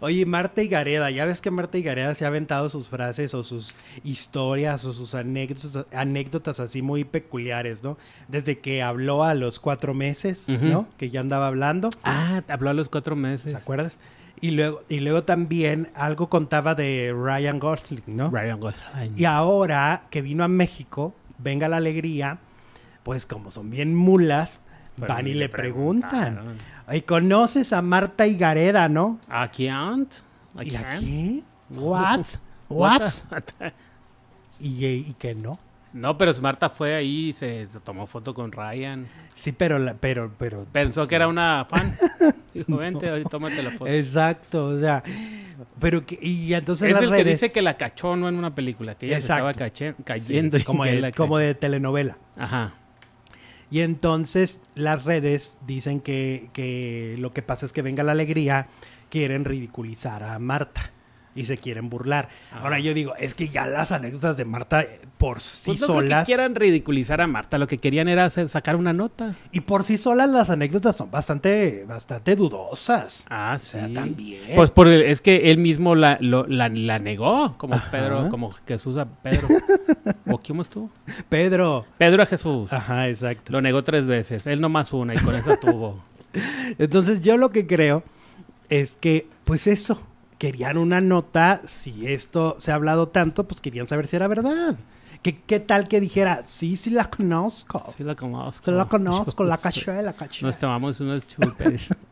Oye, Marta y Gareda, ya ves que Marta y Gareda se ha aventado sus frases o sus historias o sus anécdotas, anécdotas así muy peculiares, ¿no? Desde que habló a los cuatro meses, ¿no? Que ya andaba hablando. Ah, habló a los cuatro meses. ¿Te acuerdas? Y luego, y luego también algo contaba de Ryan Gosling, ¿no? Ryan Gosling. Y ahora que vino a México, venga la alegría, pues como son bien mulas, Van y le preguntan. Y ¿conoces a Marta Higareda, no? ¿A quién? ¿A ¿Y qué? ¿What? ¿What? y, y que no. No, pero Marta fue ahí y se, tomó foto con Ryan. Sí, pero pero, pero. Pensó pues que era una fan. Dijo, vente, tómate la foto. Exacto, o sea. Pero que, y entonces es el que dice que la cachó no en una película, que ella estaba cayendo como, como de telenovela. Ajá. Y entonces las redes dicen que, lo que pasa es que venga la alegría, quieren ridiculizar a Marta y se quieren burlar. Ahora yo digo, es que ya las anécdotas de Marta eh, por sí pues no quieran ridiculizar a Marta, lo que querían era sacar una nota. Y por sí solas las anécdotas son bastante, bastante dudosas. Ah, sí. O sea, también. Pues por es que él mismo la, la, negó, como Pedro, como Jesús a Pedro. ¿O quién estuvo? Pedro. Pedro a Jesús. Ajá, exacto. Lo negó tres veces, él nomás una y con eso tuvo. Entonces yo lo que creo es que, pues eso, querían una nota, si esto se ha hablado tanto, pues querían saber si era verdad. ¿Qué, ¿Qué, tal que dijera, sí, sí la conozco? Sí la conozco. Sí la conozco, la caché, la caché. Nos tomamos unos chupes.